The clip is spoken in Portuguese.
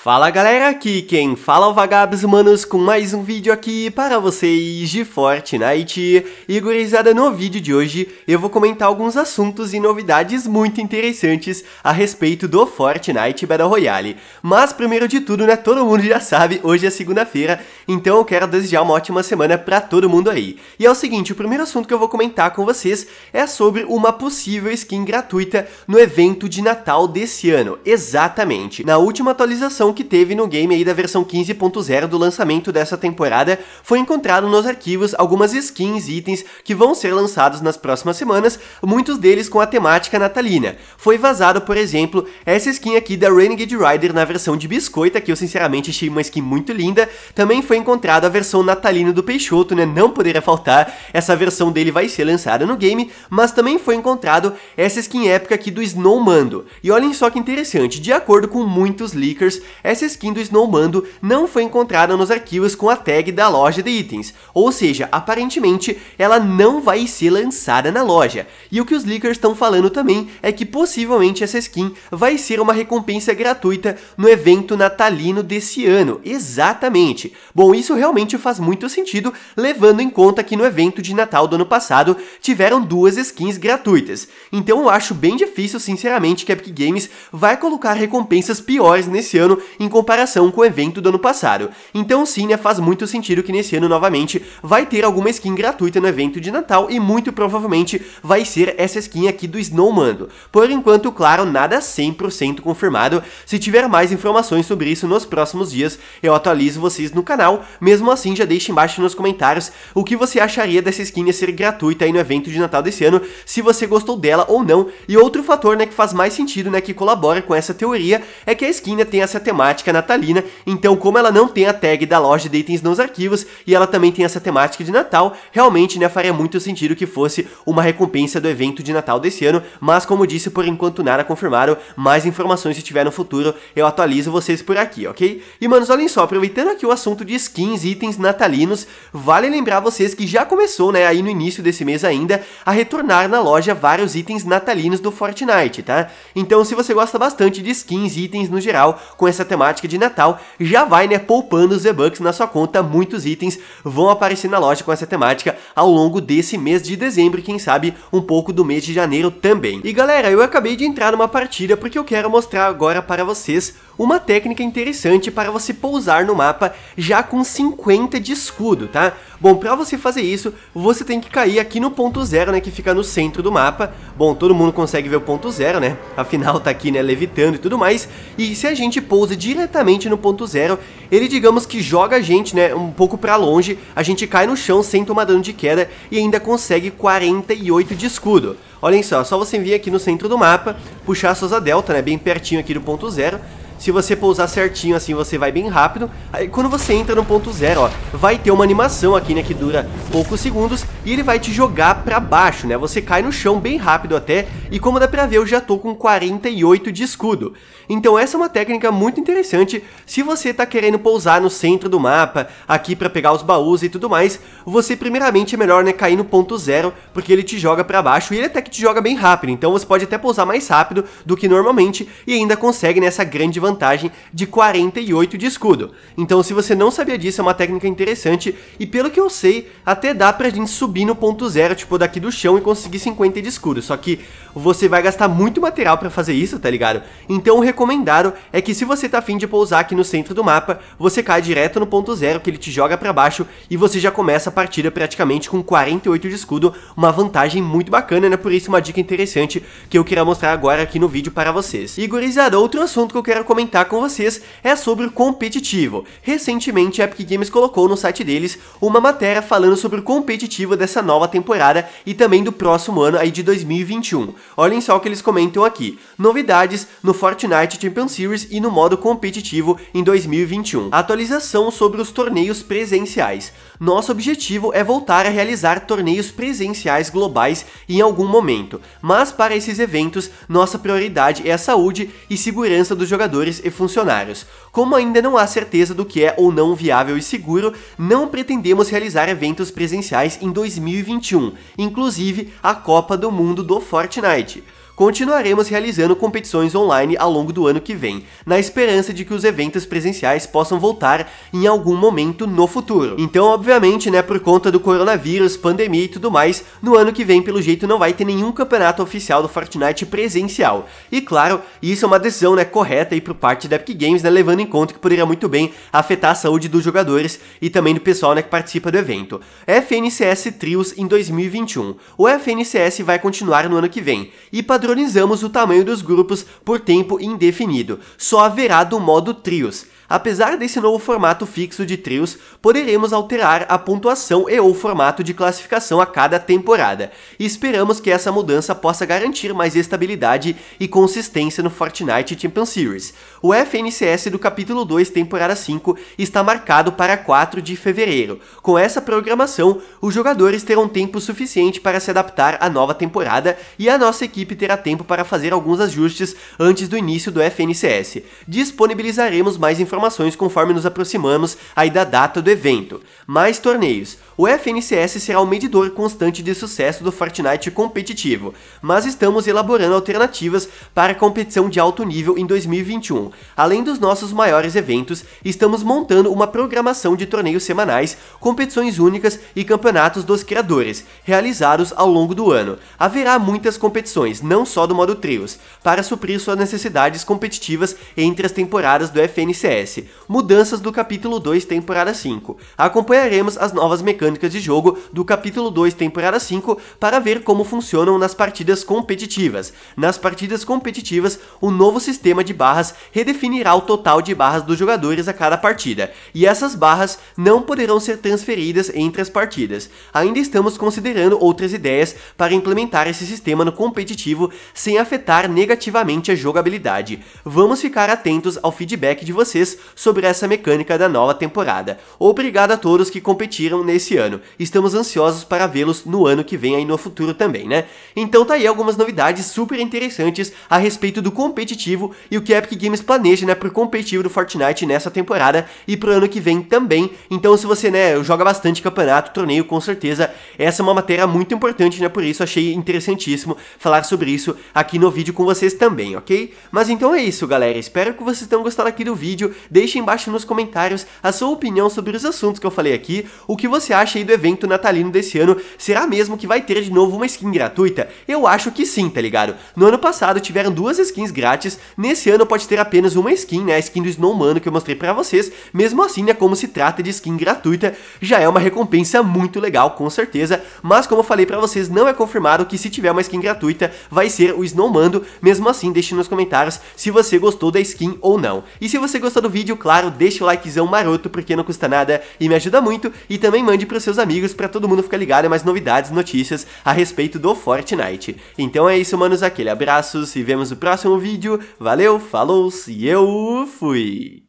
Fala galera, aqui quem fala é o Vagabos Manos com mais um vídeo aqui para vocês de Fortnite. E gurizada, no vídeo de hoje eu vou comentar alguns assuntos e novidades muito interessantes a respeito do Fortnite Battle Royale. Mas primeiro de tudo, né, todo mundo já sabe, hoje é segunda-feira, então eu quero desejar uma ótima semana para todo mundo aí. E é o seguinte, o primeiro assunto que eu vou comentar com vocês é sobre uma possível skin gratuita no evento de Natal desse ano. Exatamente, na última atualização atualização que teve no game aí da versão 15.0 do lançamento dessa temporada, foi encontrado nos arquivos algumas skins e itens que vão ser lançados nas próximas semanas, muitos deles com a temática natalina. Foi vazado, por exemplo, essa skin aqui da Renegade Rider na versão de biscoita, que eu sinceramente achei uma skin muito linda. Também foi encontrada a versão natalina do Peixoto, né? Não poderia faltar, essa versão dele vai ser lançada no game, mas também foi encontrado essa skin épica aqui do Snowmando. E olhem só que interessante, de acordo com muitos leakers, essa skin do Snowmando não foi encontrada nos arquivos com a tag da loja de itens, ou seja, aparentemente ela não vai ser lançada na loja. E o que os leakers estão falando também é que possivelmente essa skin vai ser uma recompensa gratuita no evento natalino desse ano, exatamente. Bom, isso realmente faz muito sentido, levando em conta que no evento de Natal do ano passado tiveram duas skins gratuitas. Então eu acho bem difícil, sinceramente, que a Epic Games vai colocar recompensas piores nesse ano em comparação com o evento do ano passado. Então sim, né, faz muito sentido que nesse ano novamente vai ter alguma skin gratuita no evento de Natal e muito provavelmente vai ser essa skin aqui do Snowmando. Por enquanto, claro, nada 100% confirmado. Se tiver mais informações sobre isso nos próximos dias, eu atualizo vocês no canal. Mesmo assim, já deixe embaixo nos comentários o que você acharia dessa skin ser gratuita aí no evento de Natal desse ano, se você gostou dela ou não. E outro fator, né, que faz mais sentido, né, que colabora com essa teoria é que a skin né, tem essa temática temática natalina, então como ela não tem a tag da loja de itens nos arquivos e ela também tem essa temática de Natal, realmente né, faria muito sentido que fosse uma recompensa do evento de Natal desse ano, mas como disse, por enquanto nada confirmaram, mais informações se tiver no futuro eu atualizo vocês por aqui, ok? E manos, olhem só, aproveitando aqui o assunto de skins e itens natalinos, vale lembrar vocês que já começou, né, aí no início desse mês ainda, a retornar na loja vários itens natalinos do Fortnite, tá? Então se você gosta bastante de skins e itens no geral, com essa temática de Natal, já vai né, poupando os V-Bucks na sua conta, muitos itens vão aparecer na loja com essa temática ao longo desse mês de dezembro e quem sabe um pouco do mês de janeiro também. E galera, eu acabei de entrar numa partida porque eu quero mostrar agora para vocês uma técnica interessante para você pousar no mapa já com 50 de escudo, tá? Bom, pra você fazer isso, você tem que cair aqui no ponto zero, né, que fica no centro do mapa. Bom, todo mundo consegue ver o ponto zero, né, afinal tá aqui, né, levitando e tudo mais. E se a gente pousa diretamente no ponto zero, ele, digamos que joga a gente, né, um pouco pra longe, a gente cai no chão sem tomar dano de queda e ainda consegue 48 de escudo. Olhem só, só você vir aqui no centro do mapa, puxar suas a delta, né, bem pertinho aqui do ponto zero, se você pousar certinho assim, você vai bem rápido. Aí quando você entra no ponto zero, ó, vai ter uma animação aqui, né, que dura poucos segundos e ele vai te jogar pra baixo, né? Você cai no chão bem rápido até e como dá pra ver, eu já tô com 48 de escudo. Então essa é uma técnica muito interessante se você tá querendo pousar no centro do mapa, aqui pra pegar os baús e tudo mais, você primeiramente é melhor, né, cair no ponto zero, porque ele te joga pra baixo e ele até que te joga bem rápido, então você pode até pousar mais rápido do que normalmente e ainda consegue nessa né, grande vantagem vantagem de 48 de escudo. Então se você não sabia disso, é uma técnica interessante e pelo que eu sei, até dá pra gente subir no ponto zero, tipo daqui do chão e conseguir 50 de escudo, só que você vai gastar muito material pra fazer isso, tá ligado? Então o recomendado é que se você tá afim de pousar aqui no centro do mapa, você cai direto no ponto zero que ele te joga pra baixo e você já começa a partida praticamente com 48 de escudo, uma vantagem muito bacana, né? Por isso uma dica interessante que eu queria mostrar agora aqui no vídeo para vocês. E gurizada, outro assunto que eu quero comentar comentar com vocês é sobre o competitivo. Recentemente, a Epic Games colocou no site deles uma matéria falando sobre o competitivo dessa nova temporada e também do próximo ano aí de 2021. Olhem só o que eles comentam aqui. Novidades no Fortnite Champion Series e no modo competitivo em 2021. Atualização sobre os torneios presenciais. Nosso objetivo é voltar a realizar torneios presenciais globais em algum momento, mas para esses eventos, nossa prioridade é a saúde e segurança dos jogadores trabalhadores e funcionários. Como ainda não há certeza do que é ou não viável e seguro, não pretendemos realizar eventos presenciais em 2021, inclusive a Copa do Mundo do Fortnite continuaremos realizando competições online ao longo do ano que vem, na esperança de que os eventos presenciais possam voltar em algum momento no futuro. Então, obviamente, né, por conta do coronavírus, pandemia e tudo mais, no ano que vem, pelo jeito, não vai ter nenhum campeonato oficial do Fortnite presencial. E claro, isso é uma decisão, né, correta aí pro parte da Epic Games, né, levando em conta que poderia muito bem afetar a saúde dos jogadores e também do pessoal né, que participa do evento. É FNCS Trios em 2021. O FNCS vai continuar no ano que vem e padronizamos o tamanho dos grupos por tempo indefinido. Só haverá do modo Trios. Apesar desse novo formato fixo de trios, poderemos alterar a pontuação e ou formato de classificação a cada temporada, e esperamos que essa mudança possa garantir mais estabilidade e consistência no Fortnite Champions Series. O FNCS do capítulo 2, temporada 5, está marcado para 4 de fevereiro. Com essa programação, os jogadores terão tempo suficiente para se adaptar à nova temporada e a nossa equipe terá tempo para fazer alguns ajustes antes do início do FNCS. Disponibilizaremos mais informações informações conforme nos aproximamos aí da data do evento. Mais torneios. O FNCS será o medidor constante de sucesso do Fortnite competitivo, mas estamos elaborando alternativas para competição de alto nível em 2021. Além dos nossos maiores eventos, estamos montando uma programação de torneios semanais, competições únicas e campeonatos dos criadores, realizados ao longo do ano. Haverá muitas competições, não só do modo trios, para suprir suas necessidades competitivas entre as temporadas do FNCS mudanças do capítulo 2, temporada 5. Acompanharemos as novas mecânicas de jogo do capítulo 2, temporada 5, para ver como funcionam nas partidas competitivas. Nas partidas competitivas, o novo sistema de barras redefinirá o total de barras dos jogadores a cada partida, e essas barras não poderão ser transferidas entre as partidas. Ainda estamos considerando outras ideias para implementar esse sistema no competitivo sem afetar negativamente a jogabilidade. Vamos ficar atentos ao feedback de vocês sobre essa mecânica da nova temporada. Obrigado a todos que competiram nesse ano. Estamos ansiosos para vê-los no ano que vem aí no futuro também, né? Então tá aí algumas novidades super interessantes a respeito do competitivo e o que a Epic Games planeja, né, pro competitivo do Fortnite nessa temporada e pro ano que vem também. Então se você, né, joga bastante campeonato, torneio, com certeza essa é uma matéria muito importante, né? Por isso achei interessantíssimo falar sobre isso aqui no vídeo com vocês também, ok? Mas então é isso, galera. Espero que vocês tenham gostado aqui do vídeo deixe embaixo nos comentários a sua opinião sobre os assuntos que eu falei aqui, o que você acha aí do evento natalino desse ano, será mesmo que vai ter de novo uma skin gratuita? Eu acho que sim, tá ligado? No ano passado tiveram duas skins grátis, nesse ano pode ter apenas uma skin, né, a skin do Snowmano que eu mostrei pra vocês, mesmo assim, né, como se trata de skin gratuita, já é uma recompensa muito legal, com certeza, mas como eu falei pra vocês, não é confirmado que se tiver uma skin gratuita, vai ser o Snowmando, mesmo assim, deixe nos comentários se você gostou da skin ou não. E se você gostou do vídeo, vídeo, claro, deixa o likezão maroto porque não custa nada e me ajuda muito e também mande para seus amigos para todo mundo ficar ligado em mais novidades, notícias a respeito do Fortnite. Então é isso, manos, aquele abraço, se vemos no próximo vídeo. Valeu, falou e eu fui.